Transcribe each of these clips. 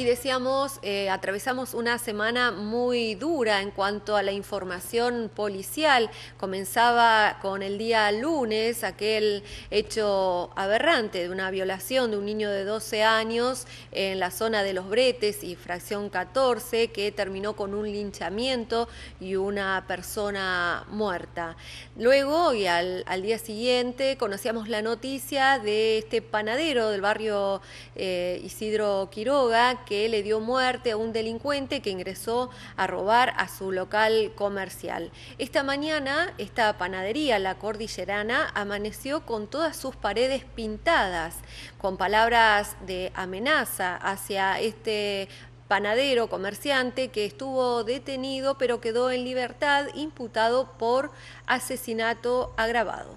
Y decíamos, eh, atravesamos una semana muy dura en cuanto a la información policial. Comenzaba con el día lunes aquel hecho aberrante de una violación de un niño de 12 años en la zona de Los Bretes y fracción 14 que terminó con un linchamiento y una persona muerta. Luego y al, día siguiente conocíamos la noticia de este panadero del barrio eh, Isidro Quiroga que le dio muerte a un delincuente que ingresó a robar a su local comercial. Esta mañana, esta panadería, la cordillerana, amaneció con todas sus paredes pintadas, con palabras de amenaza hacia este panadero, comerciante, que estuvo detenido pero quedó en libertad imputado por asesinato agravado.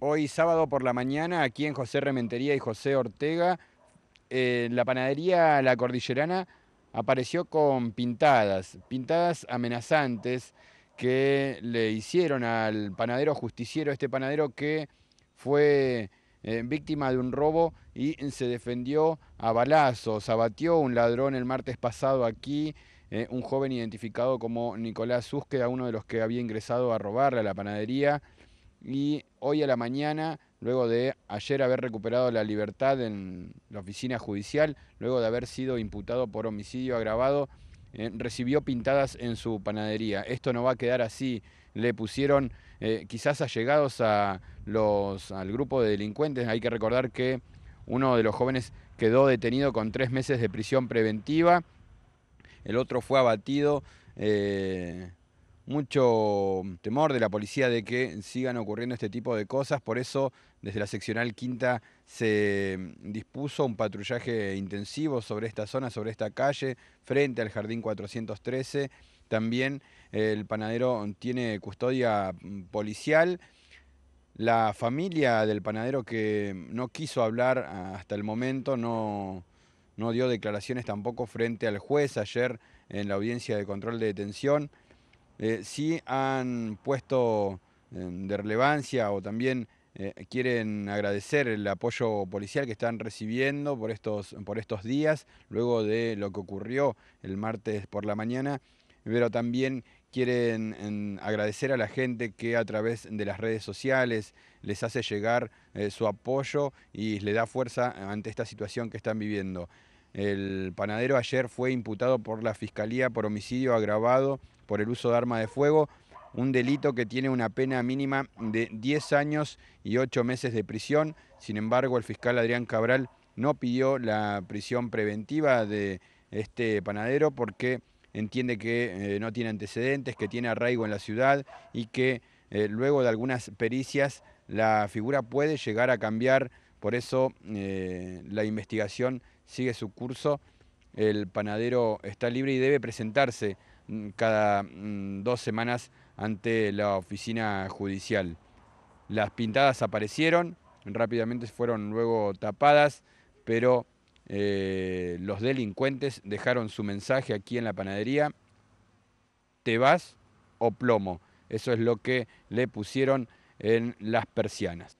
Hoy sábado por la mañana, aquí en José Rementería y José Ortega, la panadería La Cordillerana apareció con pintadas, pintadas amenazantes que le hicieron al panadero justiciero, este panadero que fue eh, víctima de un robo y se defendió a balazos, abatió un ladrón el martes pasado aquí, eh, un joven identificado como Nicolás Súsqueda, uno de los que había ingresado a robarle a la panadería y hoy a la mañana, luego de ayer haber recuperado la libertad en la oficina judicial, luego de haber sido imputado por homicidio agravado, eh, recibió pintadas en su panadería. Esto no va a quedar así. Le pusieron eh, quizás allegados a los, al grupo de delincuentes. Hay que recordar que uno de los jóvenes quedó detenido con tres meses de prisión preventiva. El otro fue abatido. Eh, mucho temor de la policía de que sigan ocurriendo este tipo de cosas, por eso desde la seccional quinta se dispuso un patrullaje intensivo sobre esta zona, sobre esta calle, frente al jardín 413. También el panadero tiene custodia policial. La familia del panadero que no quiso hablar hasta el momento, no, no dio declaraciones tampoco frente al juez ayer en la audiencia de control de detención si eh, sí han puesto em, de relevancia o también eh, quieren agradecer el apoyo policial que están recibiendo por estos, por estos días, luego de lo que ocurrió el martes por la mañana, pero también quieren em, agradecer a la gente que a través de las redes sociales les hace llegar eh, su apoyo y le da fuerza ante esta situación que están viviendo. El panadero ayer fue imputado por la Fiscalía por homicidio agravado por el uso de arma de fuego, un delito que tiene una pena mínima de 10 años y 8 meses de prisión. Sin embargo, el fiscal Adrián Cabral no pidió la prisión preventiva de este panadero porque entiende que eh, no tiene antecedentes, que tiene arraigo en la ciudad y que eh, luego de algunas pericias la figura puede llegar a cambiar por eso eh, la investigación sigue su curso, el panadero está libre y debe presentarse mm, cada mm, dos semanas ante la oficina judicial. Las pintadas aparecieron, rápidamente fueron luego tapadas, pero eh, los delincuentes dejaron su mensaje aquí en la panadería, te vas o plomo. Eso es lo que le pusieron en las persianas.